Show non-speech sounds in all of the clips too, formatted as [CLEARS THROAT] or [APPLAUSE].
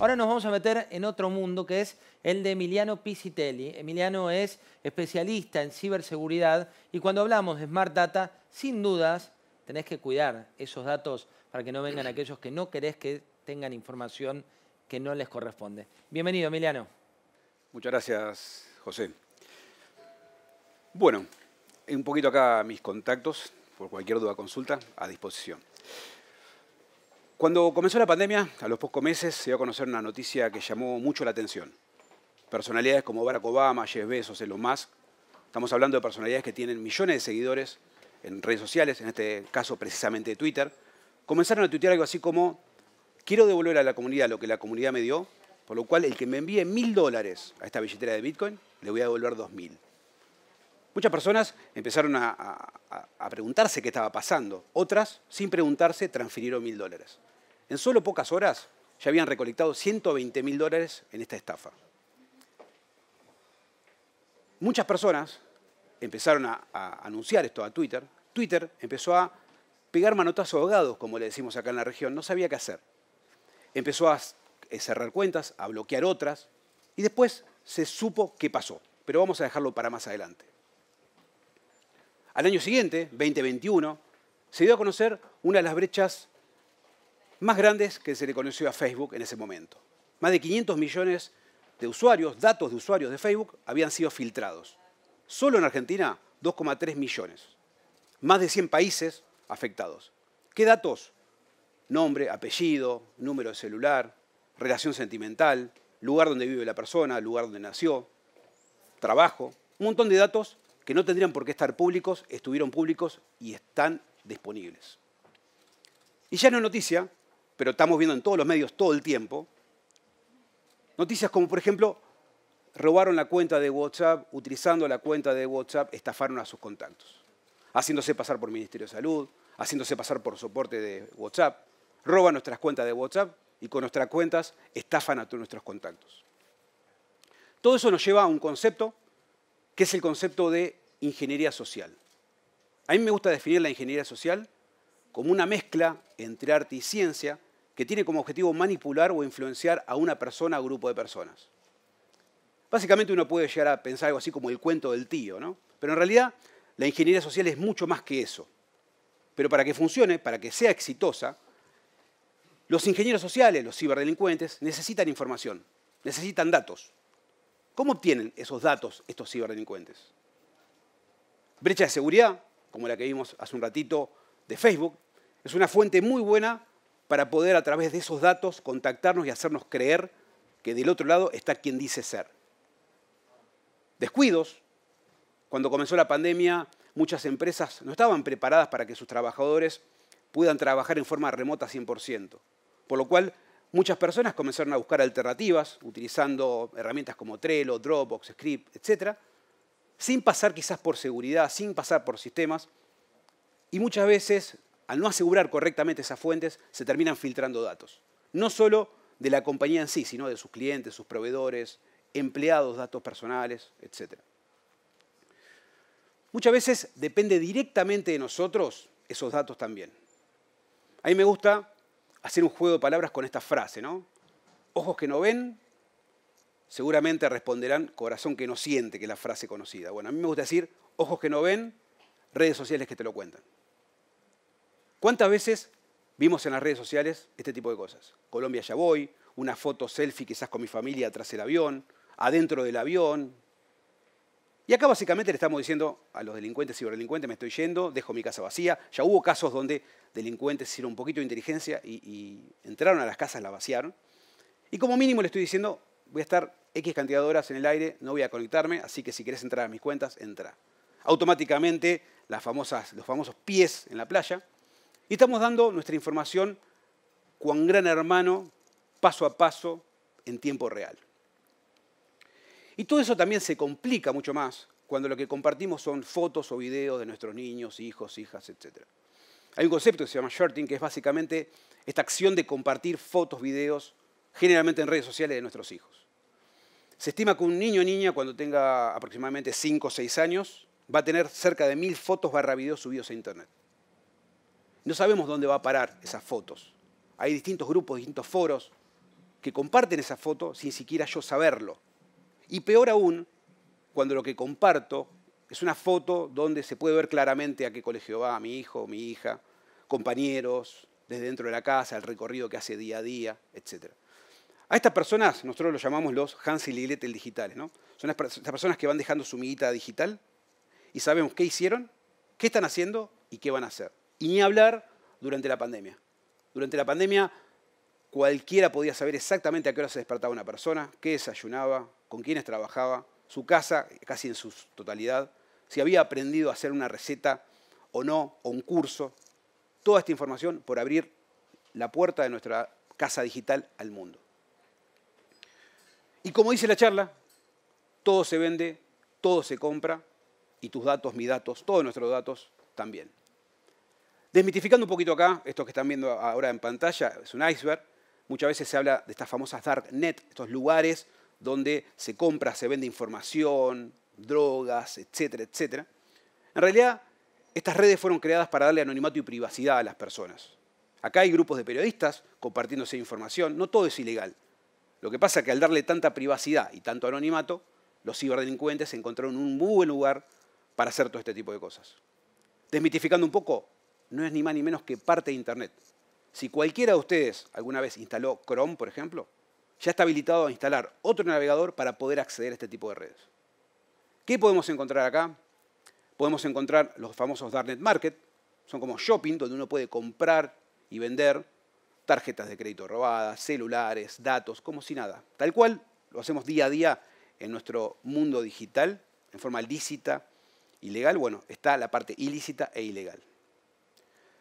Ahora nos vamos a meter en otro mundo que es el de Emiliano Pisitelli. Emiliano es especialista en ciberseguridad y cuando hablamos de Smart Data, sin dudas, tenés que cuidar esos datos para que no vengan [CLEARS THROAT] aquellos que no querés que tengan información que no les corresponde. Bienvenido, Emiliano. Muchas gracias, José. Bueno, un poquito acá mis contactos, por cualquier duda o consulta, a disposición. Cuando comenzó la pandemia, a los pocos meses, se dio a conocer una noticia que llamó mucho la atención. Personalidades como Barack Obama, Jeff Bezos, Elon Musk, estamos hablando de personalidades que tienen millones de seguidores en redes sociales, en este caso precisamente Twitter, comenzaron a tuitear algo así como, quiero devolver a la comunidad lo que la comunidad me dio, por lo cual el que me envíe mil dólares a esta billetera de Bitcoin, le voy a devolver dos mil. Muchas personas empezaron a preguntarse qué estaba pasando, otras, sin preguntarse, transfirieron mil dólares. En solo pocas horas ya habían recolectado 120 mil dólares en esta estafa. Muchas personas empezaron a, anunciar esto a Twitter. Twitter empezó a pegar manotazos ahogados, como le decimos acá en la región, no sabía qué hacer. Empezó a eh, cerrar cuentas, a bloquear otras, y después se supo qué pasó. Pero vamos a dejarlo para más adelante. Al año siguiente, 2021, se dio a conocer una de las brechas más grandes que se le conoció a Facebook en ese momento. Más de 500 millones de usuarios, datos de usuarios de Facebook, habían sido filtrados. Solo en Argentina, 2,3 millones. Más de 100 países afectados. ¿Qué datos? Nombre, apellido, número de celular, relación sentimental, lugar donde vive la persona, lugar donde nació, trabajo. Un montón de datos que no tendrían por qué estar públicos, estuvieron públicos y están disponibles. Y ya no noticia, pero estamos viendo en todos los medios todo el tiempo. Noticias como, por ejemplo, robaron la cuenta de WhatsApp, utilizando la cuenta de WhatsApp, estafaron a sus contactos, haciéndose pasar por Ministerio de Salud, haciéndose pasar por soporte de WhatsApp, roban nuestras cuentas de WhatsApp y con nuestras cuentas estafan a todos nuestros contactos. Todo eso nos lleva a un concepto que es el concepto de ingeniería social. A mí me gusta definir la ingeniería social como una mezcla entre arte y ciencia, que tiene como objetivo manipular o influenciar a una persona o grupo de personas. Básicamente uno puede llegar a pensar algo así como el cuento del tío, ¿no? Pero en realidad la ingeniería social es mucho más que eso. Pero para que funcione, para que sea exitosa, los ingenieros sociales, los ciberdelincuentes, necesitan información, necesitan datos. ¿Cómo obtienen esos datos estos ciberdelincuentes? Brecha de seguridad, como la que vimos hace un ratito de Facebook, es una fuente muy buena para poder a través de esos datos contactarnos y hacernos creer que del otro lado está quien dice ser. Descuidos. Cuando comenzó la pandemia, muchas empresas no estaban preparadas para que sus trabajadores puedan trabajar en forma remota 100%. Por lo cual, muchas personas comenzaron a buscar alternativas, utilizando herramientas como Trello, Dropbox, Script, etc., sin pasar quizás por seguridad, sin pasar por sistemas, y muchas veces al no asegurar correctamente esas fuentes, se terminan filtrando datos. No solo de la compañía en sí, sino de sus clientes, sus proveedores, empleados, datos personales, etc. Muchas veces depende directamente de nosotros esos datos también. A mí me gusta hacer un juego de palabras con esta frase, ¿no? Ojos que no ven, seguramente responderán corazón que no siente, que es la frase conocida. Bueno, a mí me gusta decir ojos que no ven, redes sociales que te lo cuentan. ¿Cuántas veces vimos en las redes sociales este tipo de cosas? Colombia ya voy, una foto selfie quizás con mi familia tras el avión, adentro del avión. Y acá básicamente le estamos diciendo a los delincuentes, ciberdelincuentes, me estoy yendo, dejo mi casa vacía. Ya hubo casos donde delincuentes hicieron un poquito de inteligencia y, entraron a las casas, la vaciaron. Y como mínimo le estoy diciendo, voy a estar X cantidad de horas en el aire, no voy a conectarme, así que si querés entrar a mis cuentas, entra. Automáticamente las famosas, los famosos pies en la playa, y estamos dando nuestra información con gran hermano, paso a paso, en tiempo real. Y todo eso también se complica mucho más cuando lo que compartimos son fotos o videos de nuestros niños, hijos, hijas, etc. Hay un concepto que se llama Shirting, que es básicamente esta acción de compartir fotos, videos, generalmente en redes sociales de nuestros hijos. Se estima que un niño o niña, cuando tenga aproximadamente 5 o 6 años, va a tener cerca de mil fotos barra videos subidos a Internet. No sabemos dónde va a parar esas fotos. Hay distintos grupos, distintos foros que comparten esa foto sin siquiera yo saberlo. Y peor aún, cuando lo que comparto es una foto donde se puede ver claramente a qué colegio va mi hijo, mi hija, compañeros, desde dentro de la casa, el recorrido que hace día a día, etc. A estas personas nosotros los llamamos los Hansel y Gretel digitales. ¿no? Son estas personas que van dejando su miguita digital y sabemos qué hicieron, qué están haciendo y qué van a hacer. Y ni hablar durante la pandemia. Durante la pandemia cualquiera podía saber exactamente a qué hora se despertaba una persona, qué desayunaba, con quiénes trabajaba, su casa casi en su totalidad, si había aprendido a hacer una receta o no, o un curso. Toda esta información por abrir la puerta de nuestra casa digital al mundo. Y como dice la charla, todo se vende, todo se compra y tus datos, mis datos, todos nuestros datos también. Desmitificando un poquito acá, esto que están viendo ahora en pantalla, es un iceberg. Muchas veces se habla de estas famosas net, estos lugares donde se compra, se vende información, drogas, etcétera, etcétera. En realidad, estas redes fueron creadas para darle anonimato y privacidad a las personas. Acá hay grupos de periodistas compartiéndose información, no todo es ilegal. Lo que pasa es que al darle tanta privacidad y tanto anonimato, los ciberdelincuentes encontraron un muy buen lugar para hacer todo este tipo de cosas. Desmitificando un poco, no es ni más ni menos que parte de Internet. Si cualquiera de ustedes alguna vez instaló Chrome, por ejemplo, ya está habilitado a instalar otro navegador para poder acceder a este tipo de redes. ¿Qué podemos encontrar acá? Podemos encontrar los famosos Darknet Market, son como shopping donde uno puede comprar y vender tarjetas de crédito robadas, celulares, datos, como si nada. Tal cual lo hacemos día a día en nuestro mundo digital, en forma lícita y legal. Bueno, está la parte ilícita e ilegal.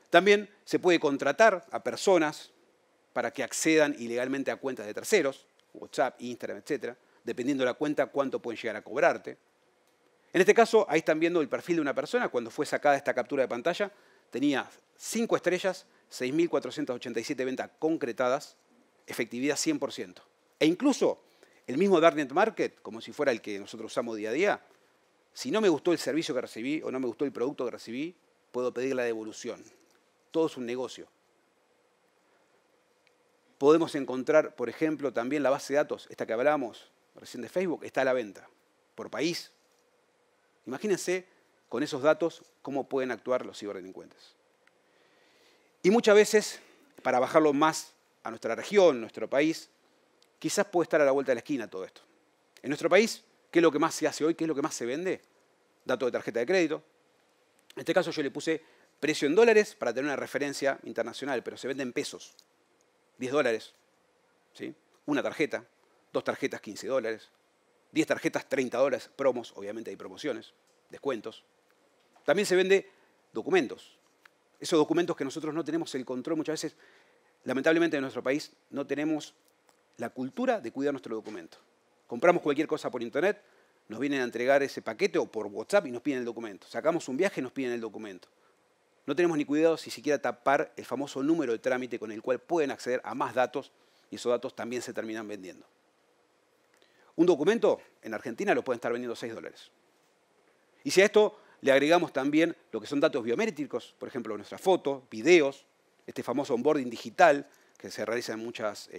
También se puede contratar a personas para que accedan ilegalmente a cuentas de terceros, WhatsApp, Instagram, etc., dependiendo de la cuenta cuánto pueden llegar a cobrarte. En este caso, ahí están viendo el perfil de una persona. Cuando fue sacada esta captura de pantalla, tenía 5 estrellas, 6.487 ventas concretadas, efectividad 100%. E incluso el mismo Darknet Market, como si fuera el que nosotros usamos día a día, si no me gustó el servicio que recibí o no me gustó el producto que recibí, puedo pedir la devolución. Todo es un negocio. Podemos encontrar, por ejemplo, también la base de datos, esta que hablamos recién de Facebook, está a la venta, por país. Imagínense con esos datos cómo pueden actuar los ciberdelincuentes. Y muchas veces, para bajarlo más a nuestra región, nuestro país, quizás puede estar a la vuelta de la esquina todo esto. En nuestro país, ¿qué es lo que más se hace hoy? ¿Qué es lo que más se vende? Dato de tarjeta de crédito. En este caso yo le puse Precio en dólares, para tener una referencia internacional, pero se vende en pesos. 10 dólares, ¿sí? una tarjeta, dos tarjetas 15 dólares, 10 tarjetas 30 dólares, promos, obviamente hay promociones, descuentos. También se vende documentos. Esos documentos que nosotros no tenemos el control muchas veces, lamentablemente en nuestro país no tenemos la cultura de cuidar nuestro documento. Compramos cualquier cosa por internet, nos vienen a entregar ese paquete o por WhatsApp y nos piden el documento. Sacamos un viaje y nos piden el documento. No tenemos ni cuidado si siquiera tapar el famoso número de trámite con el cual pueden acceder a más datos y esos datos también se terminan vendiendo. Un documento en Argentina lo pueden estar vendiendo 6 dólares. Y si a esto le agregamos también lo que son datos biométricos, por ejemplo, nuestras fotos, videos, este famoso onboarding digital que se realiza en,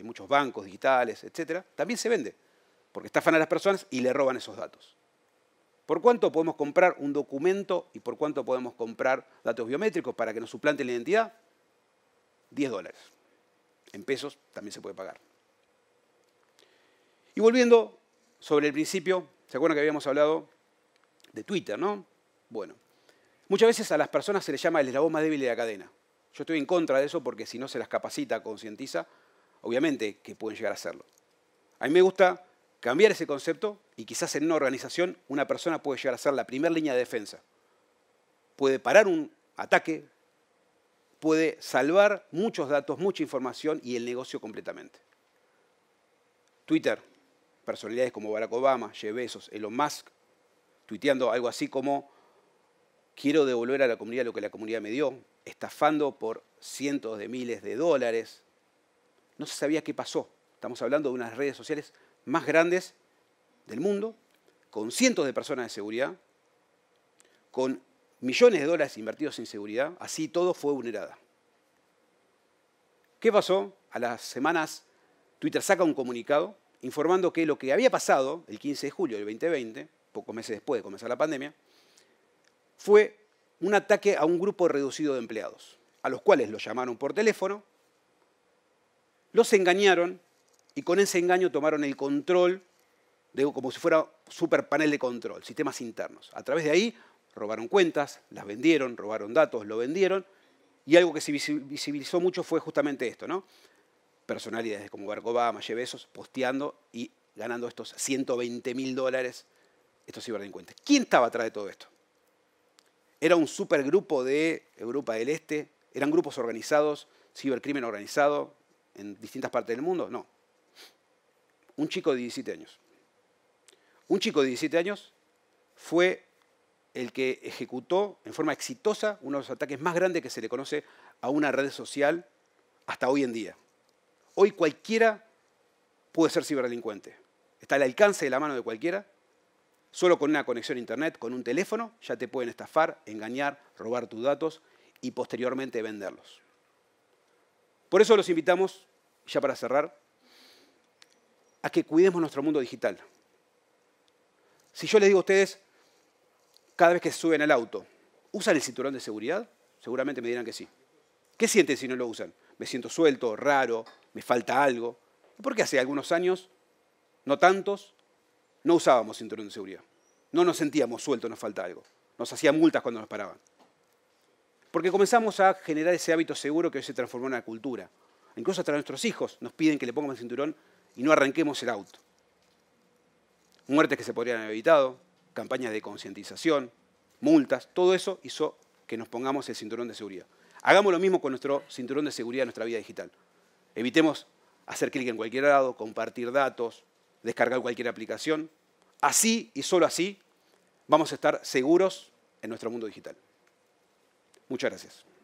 muchos bancos digitales, etc., también se vende, porque estafan a las personas y le roban esos datos. ¿Por cuánto podemos comprar un documento y por cuánto podemos comprar datos biométricos para que nos suplante la identidad? 10 dólares. En pesos también se puede pagar. Y volviendo sobre el principio, ¿se acuerdan que habíamos hablado de Twitter, no? Bueno, muchas veces a las personas se les llama el eslabón más débil de la cadena. Yo estoy en contra de eso porque si no se las capacita, concientiza, obviamente que pueden llegar a hacerlo. A mí me gusta Cambiar ese concepto y quizás en una organización una persona puede llegar a ser la primera línea de defensa. Puede parar un ataque, puede salvar muchos datos, mucha información y el negocio completamente. Twitter, personalidades como Barack Obama, Jeff Elon Musk, tuiteando algo así como quiero devolver a la comunidad lo que la comunidad me dio, estafando por cientos de miles de dólares. No se sabía qué pasó. Estamos hablando de unas redes sociales más grandes del mundo, con cientos de personas de seguridad, con millones de dólares invertidos en seguridad, así todo fue vulnerada. ¿Qué pasó? A las semanas Twitter saca un comunicado informando que lo que había pasado el 15 de julio del 2020, pocos meses después de comenzar la pandemia, fue un ataque a un grupo reducido de empleados, a los cuales los llamaron por teléfono, los engañaron y con ese engaño tomaron el control, de, como si fuera super panel de control, sistemas internos. A través de ahí robaron cuentas, las vendieron, robaron datos, lo vendieron. Y algo que se visibilizó mucho fue justamente esto, ¿no? Personalidades como Barack Obama, posteando y ganando estos 120 mil dólares estos ciberdelincuentes. ¿Quién estaba atrás de todo esto? Era un supergrupo de Europa del Este, eran grupos organizados, cibercrimen organizado en distintas partes del mundo. No, un chico de 17 años. Un chico de 17 años fue el que ejecutó en forma exitosa uno de los ataques más grandes que se le conoce a una red social hasta hoy en día. Hoy cualquiera puede ser ciberdelincuente. Está al alcance de la mano de cualquiera. Solo con una conexión a Internet, con un teléfono, ya te pueden estafar, engañar, robar tus datos y posteriormente venderlos. Por eso los invitamos, ya para cerrar, a que cuidemos nuestro mundo digital. Si yo les digo a ustedes, cada vez que suben al auto, ¿usan el cinturón de seguridad? Seguramente me dirán que sí. ¿Qué sienten si no lo usan? Me siento suelto, raro, me falta algo. ¿Por qué hace algunos años, no tantos, no usábamos cinturón de seguridad? No nos sentíamos sueltos, nos falta algo. Nos hacían multas cuando nos paraban. Porque comenzamos a generar ese hábito seguro que hoy se transformó en la cultura. Incluso hasta nuestros hijos nos piden que le pongan el cinturón y no arranquemos el auto. Muertes que se podrían haber evitado, campañas de concientización, multas, todo eso hizo que nos pongamos el cinturón de seguridad. Hagamos lo mismo con nuestro cinturón de seguridad en nuestra vida digital. Evitemos hacer clic en cualquier lado, compartir datos, descargar cualquier aplicación. Así y solo así vamos a estar seguros en nuestro mundo digital. Muchas gracias.